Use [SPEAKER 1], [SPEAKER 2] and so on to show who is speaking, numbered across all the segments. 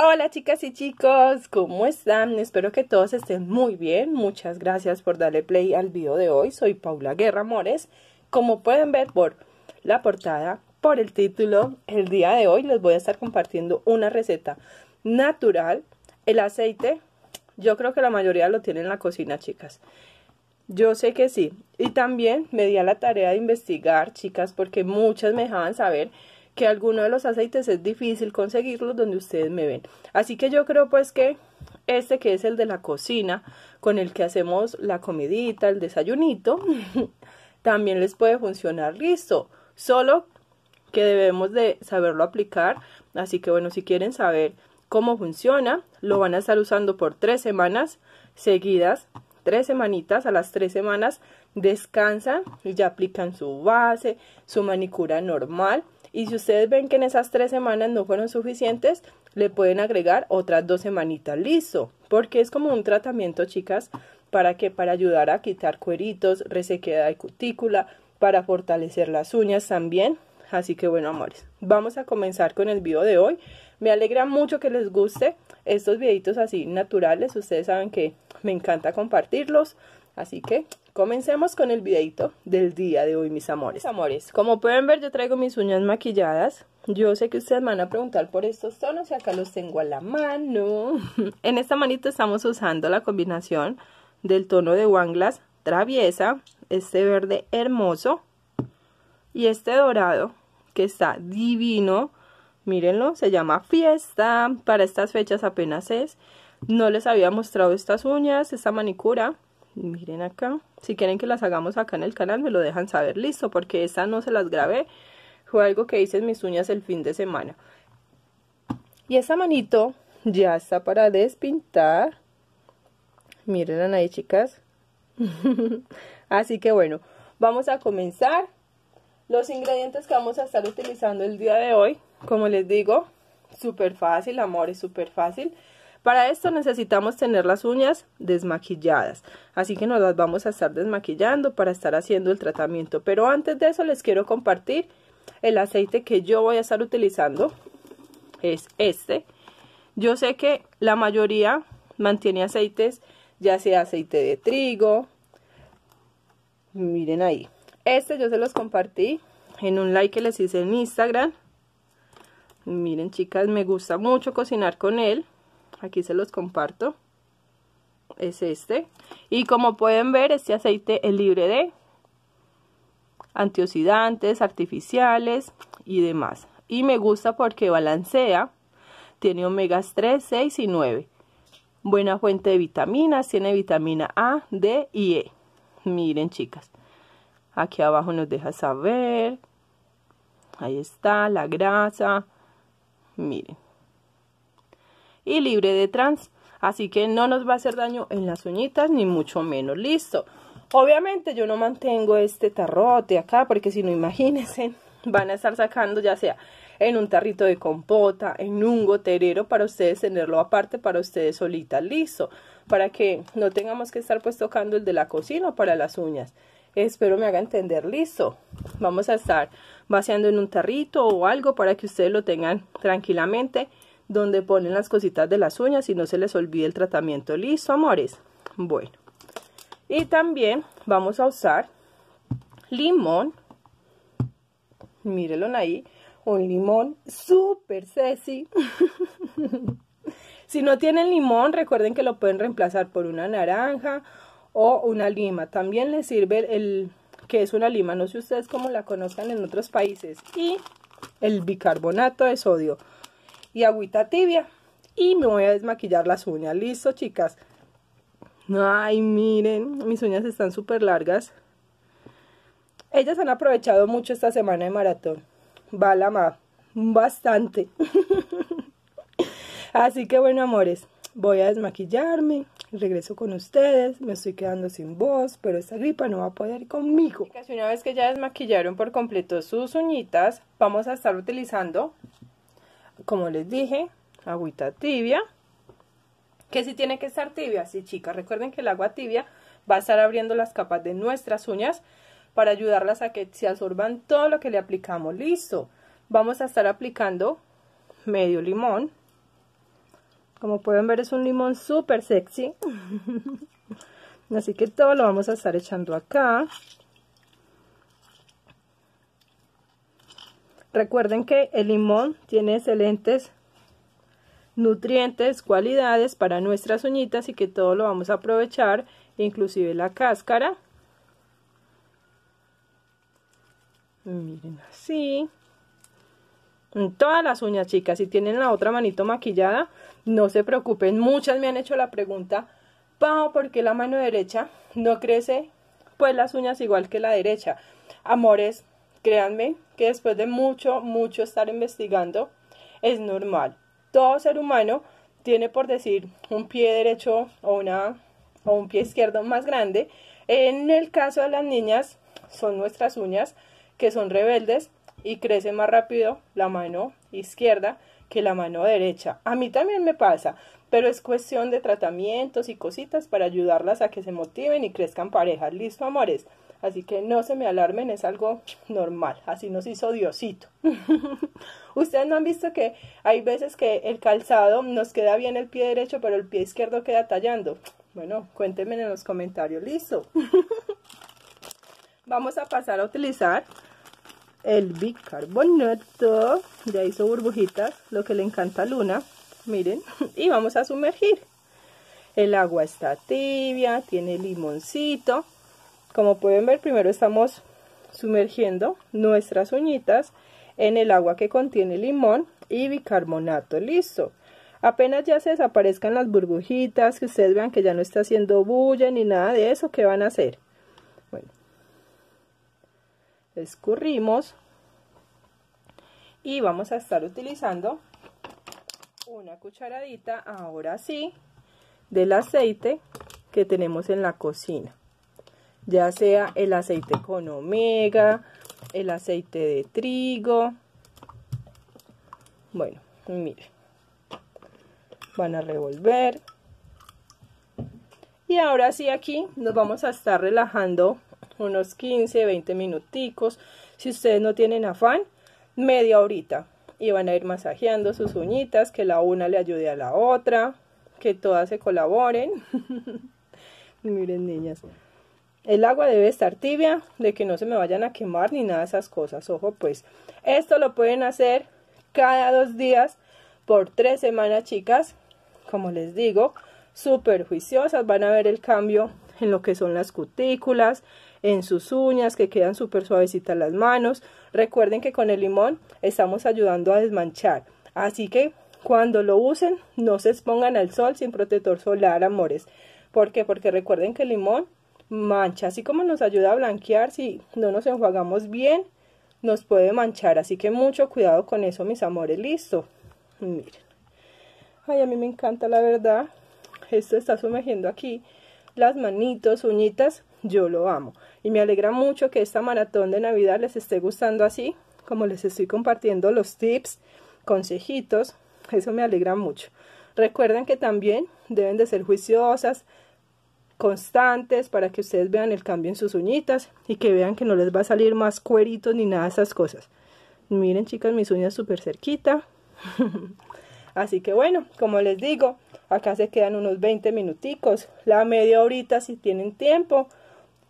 [SPEAKER 1] Hola chicas y chicos, ¿cómo están? Espero que todos estén muy bien. Muchas gracias por darle play al video de hoy. Soy Paula Guerra Mores. Como pueden ver por la portada, por el título, el día de hoy les voy a estar compartiendo una receta natural. El aceite, yo creo que la mayoría lo tiene en la cocina, chicas. Yo sé que sí. Y también me di a la tarea de investigar, chicas, porque muchas me dejaban saber que alguno de los aceites es difícil conseguirlos donde ustedes me ven. Así que yo creo pues que este que es el de la cocina, con el que hacemos la comidita, el desayunito, también les puede funcionar listo. Solo que debemos de saberlo aplicar. Así que bueno, si quieren saber cómo funciona, lo van a estar usando por tres semanas seguidas. Tres semanitas, a las tres semanas descansan y ya aplican su base, su manicura normal y si ustedes ven que en esas tres semanas no fueron suficientes, le pueden agregar otras dos semanitas. Listo, porque es como un tratamiento, chicas, para que para ayudar a quitar cueritos, resequedad de cutícula, para fortalecer las uñas también. Así que bueno, amores, vamos a comenzar con el video de hoy. Me alegra mucho que les guste estos videitos así naturales. Ustedes saben que me encanta compartirlos. Así que Comencemos con el videito del día de hoy, mis amores. amores, como pueden ver, yo traigo mis uñas maquilladas. Yo sé que ustedes van a preguntar por estos tonos y acá los tengo a la mano. en esta manita estamos usando la combinación del tono de Wanglas traviesa, este verde hermoso y este dorado que está divino. Mírenlo, se llama Fiesta. Para estas fechas apenas es. No les había mostrado estas uñas, esta manicura miren acá, si quieren que las hagamos acá en el canal me lo dejan saber, listo, porque esa no se las grabé, fue algo que hice en mis uñas el fin de semana. Y esta manito ya está para despintar, miren ahí chicas, así que bueno, vamos a comenzar. Los ingredientes que vamos a estar utilizando el día de hoy, como les digo, súper fácil, es súper fácil. Para esto necesitamos tener las uñas desmaquilladas, así que nos las vamos a estar desmaquillando para estar haciendo el tratamiento. Pero antes de eso les quiero compartir el aceite que yo voy a estar utilizando, es este. Yo sé que la mayoría mantiene aceites, ya sea aceite de trigo, miren ahí. Este yo se los compartí en un like que les hice en Instagram. Miren chicas, me gusta mucho cocinar con él aquí se los comparto, es este. Y como pueden ver, este aceite es libre de antioxidantes, artificiales y demás. Y me gusta porque balancea, tiene omegas 3, 6 y 9. Buena fuente de vitaminas, tiene vitamina A, D y E. Miren chicas, aquí abajo nos deja saber, ahí está la grasa, miren y libre de trans. Así que no nos va a hacer daño en las uñitas, ni mucho menos. Listo. Obviamente yo no mantengo este tarrote acá, porque si no, imagínense, van a estar sacando ya sea en un tarrito de compota, en un goterero, para ustedes tenerlo aparte, para ustedes solitas, listo, para que no tengamos que estar pues tocando el de la cocina para las uñas. Espero me haga entender, listo. Vamos a estar vaciando en un tarrito o algo para que ustedes lo tengan tranquilamente donde ponen las cositas de las uñas y no se les olvide el tratamiento. ¿Listo, amores? Bueno. Y también vamos a usar limón. Mírenlo ahí. Un limón súper sexy. si no tienen limón, recuerden que lo pueden reemplazar por una naranja o una lima. También les sirve el, el que es una lima. No sé ustedes cómo la conozcan en otros países. Y el bicarbonato de sodio y agüita tibia. Y me voy a desmaquillar las uñas. Listo, chicas. Ay, miren, mis uñas están súper largas. Ellas han aprovechado mucho esta semana de maratón. Va la bastante. Así que bueno, amores, voy a desmaquillarme, regreso con ustedes, me estoy quedando sin voz, pero esta gripa no va a poder conmigo. Una vez que ya desmaquillaron por completo sus uñitas, vamos a estar utilizando como les dije, agüita tibia. Que si tiene que estar tibia, sí chicas, recuerden que el agua tibia va a estar abriendo las capas de nuestras uñas para ayudarlas a que se absorban todo lo que le aplicamos. Listo, vamos a estar aplicando medio limón. Como pueden ver es un limón súper sexy. Así que todo lo vamos a estar echando acá. Recuerden que el limón tiene excelentes nutrientes, cualidades para nuestras uñitas y que todo lo vamos a aprovechar, inclusive la cáscara. Miren así. Mm, todas las uñas, chicas. Si tienen la otra manito maquillada, no se preocupen. Muchas me han hecho la pregunta, Pau, ¿por qué la mano derecha no crece? Pues las uñas igual que la derecha. Amores, créanme, que después de mucho, mucho estar investigando, es normal. Todo ser humano tiene, por decir, un pie derecho o, una, o un pie izquierdo más grande. En el caso de las niñas, son nuestras uñas, que son rebeldes y crece más rápido la mano izquierda que la mano derecha. A mí también me pasa, pero es cuestión de tratamientos y cositas para ayudarlas a que se motiven y crezcan parejas. Listo, amores. Así que no se me alarmen, es algo normal. Así nos hizo Diosito. Ustedes no han visto que hay veces que el calzado nos queda bien el pie derecho, pero el pie izquierdo queda tallando. Bueno, cuéntenme en los comentarios. Listo. Vamos a pasar a utilizar el bicarbonato. Ya hizo burbujitas, lo que le encanta a Luna. Miren. Y vamos a sumergir. El agua está tibia, tiene limoncito. Como pueden ver, primero estamos sumergiendo nuestras uñitas en el agua que contiene limón y bicarbonato. Listo. Apenas ya se desaparezcan las burbujitas, que ustedes vean que ya no está haciendo bulla ni nada de eso, ¿qué van a hacer? Bueno, escurrimos y vamos a estar utilizando una cucharadita, ahora sí, del aceite que tenemos en la cocina ya sea el aceite con omega, el aceite de trigo. Bueno, miren. Van a revolver. Y ahora sí aquí nos vamos a estar relajando unos 15, 20 minuticos. Si ustedes no tienen afán, media horita. Y van a ir masajeando sus uñitas, que la una le ayude a la otra, que todas se colaboren. Miren niñas, el agua debe estar tibia, de que no se me vayan a quemar ni nada de esas cosas. Ojo, pues esto lo pueden hacer cada dos días por tres semanas, chicas. Como les digo, súper juiciosas. Van a ver el cambio en lo que son las cutículas, en sus uñas, que quedan súper suavecitas las manos. Recuerden que con el limón estamos ayudando a desmanchar. Así que cuando lo usen, no se expongan al sol sin protector solar, amores. ¿Por qué? Porque recuerden que el limón mancha. Así como nos ayuda a blanquear, si no nos enjuagamos bien, nos puede manchar. Así que mucho cuidado con eso, mis amores. Listo. Miren. Ay, a mí me encanta la verdad. Esto está sumergiendo aquí las manitos, uñitas. Yo lo amo. Y me alegra mucho que esta maratón de Navidad les esté gustando así, como les estoy compartiendo los tips, consejitos. Eso me alegra mucho. Recuerden que también deben de ser juiciosas, constantes para que ustedes vean el cambio en sus uñitas y que vean que no les va a salir más cueritos ni nada de esas cosas. Miren chicas, mis uñas súper cerquita. Así que bueno, como les digo, acá se quedan unos 20 minuticos, la media horita si tienen tiempo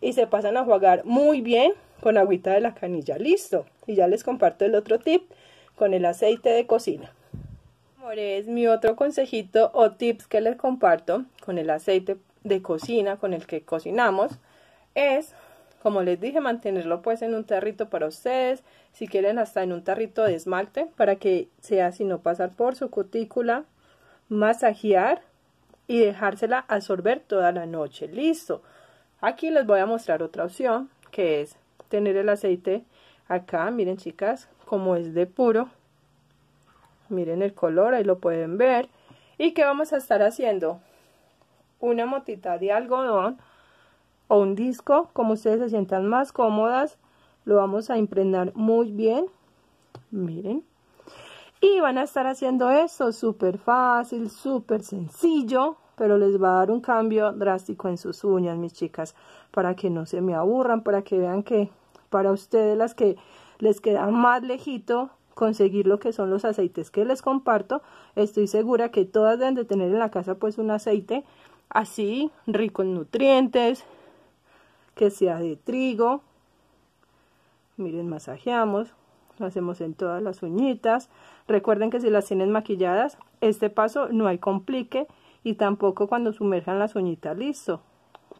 [SPEAKER 1] y se pasan a jugar muy bien con agüita de la canilla, listo. Y ya les comparto el otro tip con el aceite de cocina. Amores, mi otro consejito o tips que les comparto con el aceite de cocina con el que cocinamos es, como les dije, mantenerlo pues en un tarrito para ustedes, si quieren hasta en un tarrito de esmalte para que sea no pasar por su cutícula, masajear y dejársela absorber toda la noche. Listo. Aquí les voy a mostrar otra opción que es tener el aceite acá, miren chicas, como es de puro. Miren el color, ahí lo pueden ver. ¿Y qué vamos a estar haciendo? una motita de algodón o un disco, como ustedes se sientan más cómodas, lo vamos a impregnar muy bien, miren, y van a estar haciendo esto súper fácil, súper sencillo, pero les va a dar un cambio drástico en sus uñas, mis chicas, para que no se me aburran, para que vean que para ustedes las que les queda más lejito conseguir lo que son los aceites que les comparto, estoy segura que todas deben de tener en la casa pues un aceite así, rico en nutrientes, que sea de trigo. Miren, masajeamos, lo hacemos en todas las uñitas. Recuerden que si las tienen maquilladas, este paso no hay complique y tampoco cuando sumerjan las uñitas, listo.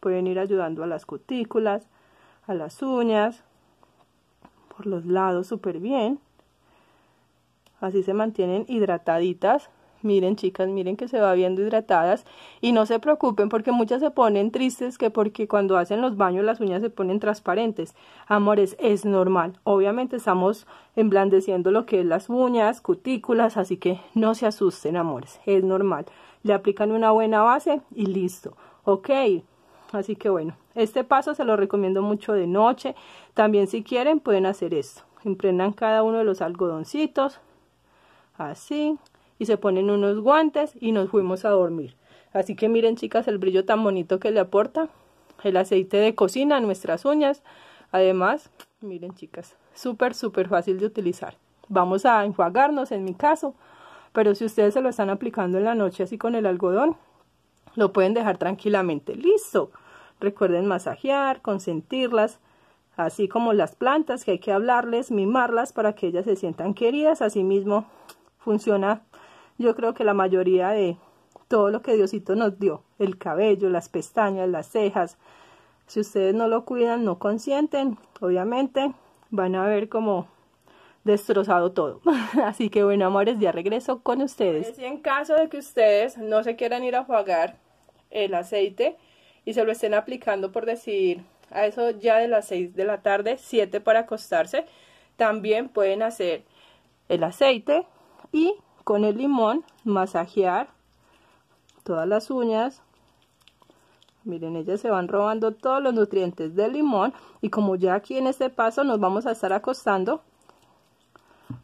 [SPEAKER 1] Pueden ir ayudando a las cutículas, a las uñas, por los lados súper bien. Así se mantienen hidrataditas Miren chicas, miren que se va viendo hidratadas y no se preocupen porque muchas se ponen tristes que porque cuando hacen los baños las uñas se ponen transparentes. Amores, es normal. Obviamente estamos emblandeciendo lo que es las uñas, cutículas, así que no se asusten, amores, es normal. Le aplican una buena base y listo. Ok, así que bueno, este paso se lo recomiendo mucho de noche. También si quieren pueden hacer esto. Emprendan cada uno de los algodoncitos. Así, y se ponen unos guantes y nos fuimos a dormir. Así que miren chicas el brillo tan bonito que le aporta el aceite de cocina a nuestras uñas. Además, miren chicas, súper súper fácil de utilizar. Vamos a enjuagarnos en mi caso, pero si ustedes se lo están aplicando en la noche así con el algodón, lo pueden dejar tranquilamente. ¡Listo! Recuerden masajear, consentirlas, así como las plantas que hay que hablarles, mimarlas para que ellas se sientan queridas. mismo funciona yo creo que la mayoría de todo lo que Diosito nos dio, el cabello, las pestañas, las cejas, si ustedes no lo cuidan, no consienten, obviamente van a ver como destrozado todo. Así que bueno, amores, ya regreso con ustedes. Pues, y en caso de que ustedes no se quieran ir a jugar el aceite y se lo estén aplicando por decir a eso ya de las 6 de la tarde, 7 para acostarse, también pueden hacer el aceite y con el limón masajear todas las uñas. Miren, ellas se van robando todos los nutrientes del limón y como ya aquí en este paso nos vamos a estar acostando,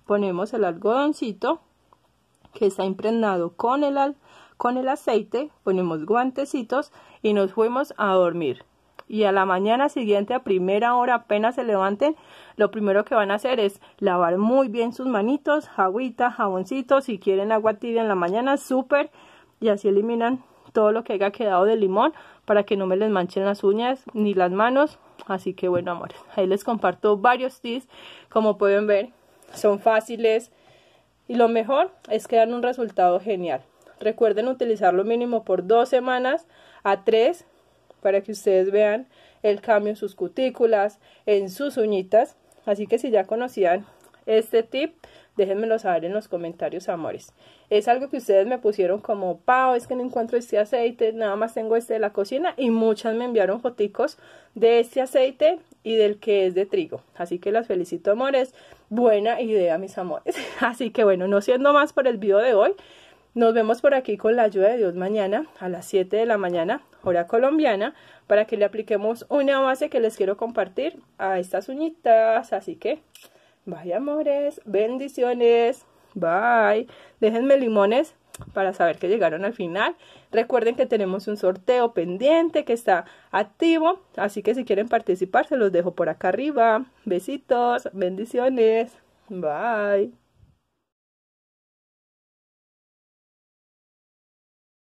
[SPEAKER 1] ponemos el algodoncito que está impregnado con el, con el aceite, ponemos guantecitos y nos fuimos a dormir y a la mañana siguiente a primera hora apenas se levanten, lo primero que van a hacer es lavar muy bien sus manitos, agüita, jaboncito, si quieren agua tibia en la mañana, súper, y así eliminan todo lo que haya quedado de limón para que no me les manchen las uñas ni las manos. Así que bueno, amores, ahí les comparto varios tips, como pueden ver, son fáciles y lo mejor es que dan un resultado genial. Recuerden utilizarlo mínimo por dos semanas a tres para que ustedes vean el cambio en sus cutículas, en sus uñitas. Así que si ya conocían este tip, déjenmelo saber en los comentarios, amores. Es algo que ustedes me pusieron como, Pao, es que no encuentro este aceite, nada más tengo este de la cocina y muchas me enviaron foticos de este aceite y del que es de trigo. Así que las felicito, amores. Buena idea, mis amores. Así que bueno, no siendo más por el video de hoy, nos vemos por aquí con la ayuda de Dios mañana a las 7 de la mañana hora colombiana para que le apliquemos una base que les quiero compartir a estas uñitas. Así que, vaya amores, bendiciones, bye. Déjenme limones para saber que llegaron al final. Recuerden que tenemos un sorteo pendiente que está activo, así que si quieren participar se los dejo por acá arriba. Besitos, bendiciones, bye.